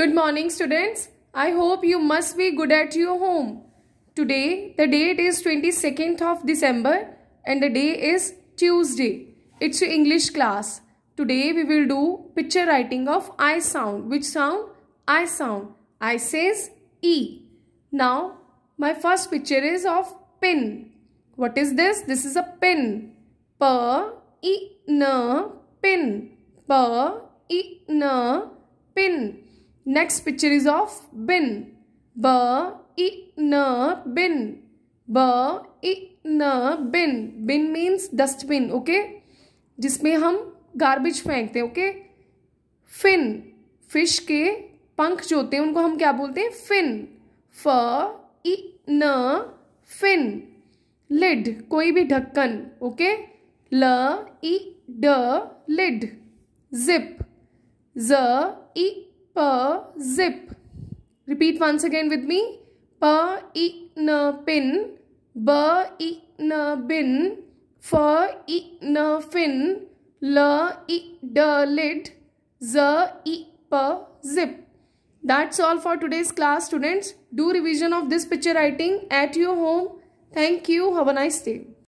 Good morning students. I hope you must be good at your home. Today the date is 22nd of December and the day is Tuesday. It's your English class. Today we will do picture writing of I sound. Which sound? I sound. I says E. Now my first picture is of pin. What is this? This is a pin. Per pin. Per pin. Next picture is of bin ब इ न bin ब इ न bin bin means dustbin okay जिसमें हम garbage फेंकते हैं ओके फिन फिश के पंख जो होते हैं उनको हम क्या बोलते हैं फिन फ इ न फिन लिड कोई भी ढक्कन ओके ल इ ड लिड जिप ज इ per zip. Repeat once again with me. Per in pin, bur in bin, fur in fin, l in lid, z per zip. That's all for today's class students. Do revision of this picture writing at your home. Thank you. Have a nice day.